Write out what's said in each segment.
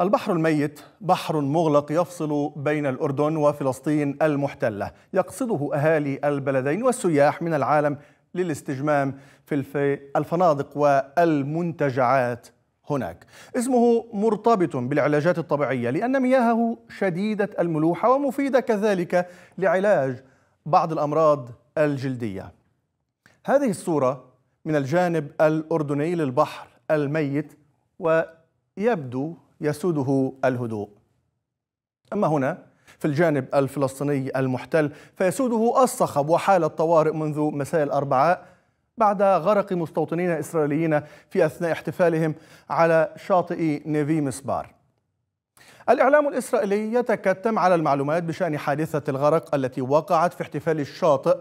البحر الميت بحر مغلق يفصل بين الأردن وفلسطين المحتلة يقصده أهالي البلدين والسياح من العالم للاستجمام في الفنادق والمنتجعات هناك اسمه مرتبط بالعلاجات الطبيعية لأن مياهه شديدة الملوحة ومفيدة كذلك لعلاج بعض الأمراض الجلدية هذه الصورة من الجانب الأردني للبحر الميت ويبدو يسوده الهدوء أما هنا في الجانب الفلسطيني المحتل فيسوده الصخب وحالة طوارئ منذ مساء الأربعاء بعد غرق مستوطنين إسرائيليين في أثناء احتفالهم على شاطئ نيفي مسبار الإعلام الإسرائيلي يتكتم على المعلومات بشأن حادثة الغرق التي وقعت في احتفال الشاطئ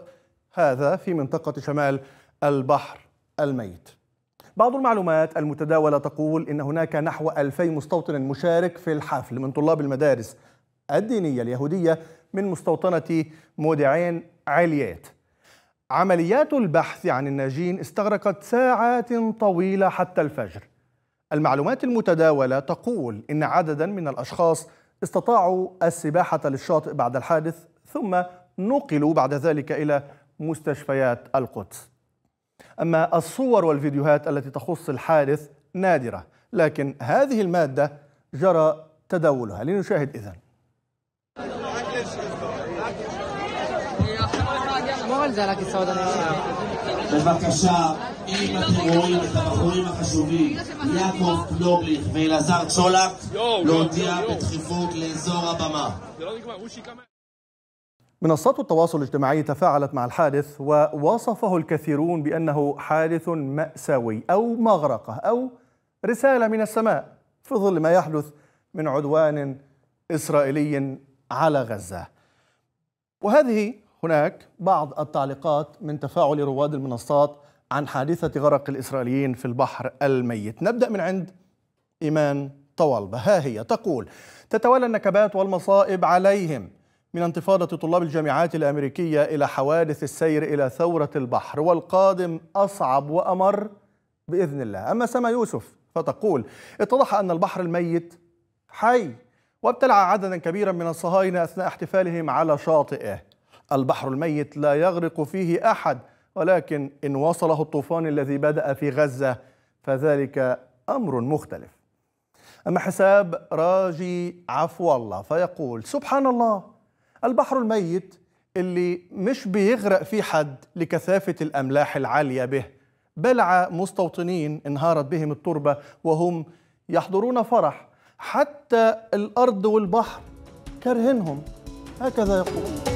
هذا في منطقة شمال البحر الميت بعض المعلومات المتداولة تقول إن هناك نحو 2000 مستوطن مشارك في الحفل من طلاب المدارس الدينية اليهودية من مستوطنة مودعين عليات عمليات البحث عن الناجين استغرقت ساعات طويلة حتى الفجر المعلومات المتداولة تقول إن عددا من الأشخاص استطاعوا السباحة للشاطئ بعد الحادث ثم نقلوا بعد ذلك إلى مستشفيات القدس أما الصور والفيديوهات التي تخص الحادث نادرة لكن هذه المادة جرى تداولها لنشاهد إذن בבקשה, אם אתם רואים את הבחורים החשובים, יעקב ואלעזר צולק, להודיע בדחיפות לאזור הבמה. منصات التواصل الاجتماعي تفاعلت مع الحادث ووصفه الكثيرون بأنه حادث مأساوي أو مغرقة أو رسالة من السماء في ظل ما يحدث من عدوان إسرائيلي على غزة وهذه هناك بعض التعليقات من تفاعل رواد المنصات عن حادثة غرق الإسرائيليين في البحر الميت نبدأ من عند إيمان طوالبة ها هي تقول تتوالى النكبات والمصائب عليهم من انتفاضة طلاب الجامعات الأمريكية إلى حوادث السير إلى ثورة البحر والقادم أصعب وأمر بإذن الله أما سما يوسف فتقول اتضح أن البحر الميت حي وابتلع عددا كبيرا من الصهاينة أثناء احتفالهم على شاطئه البحر الميت لا يغرق فيه أحد ولكن إن وصله الطوفان الذي بدأ في غزة فذلك أمر مختلف أما حساب راجي عفو الله فيقول سبحان الله البحر الميت اللي مش بيغرق فيه حد لكثافة الأملاح العالية به بلع مستوطنين انهارت بهم التربة وهم يحضرون فرح حتى الأرض والبحر كرهنهم هكذا يقول